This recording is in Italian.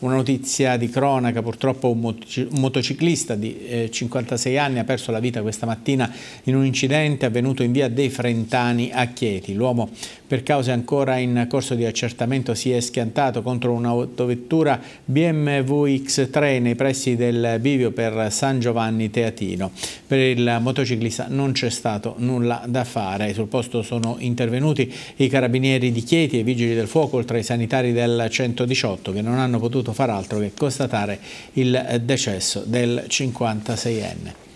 Una notizia di cronaca, purtroppo un motociclista di 56 eh, anni ha perso la vita questa mattina in un incidente avvenuto in via dei Frentani a Chieti. L'uomo per cause ancora in corso di accertamento si è schiantato contro un'autovettura BMW X3 nei pressi del bivio per San Giovanni Teatino. Per il motociclista non c'è stato nulla da fare. Sul posto sono intervenuti i carabinieri di Chieti e i vigili del fuoco oltre ai sanitari del 118 che non hanno potuto potuto far altro che constatare il decesso del 56enne.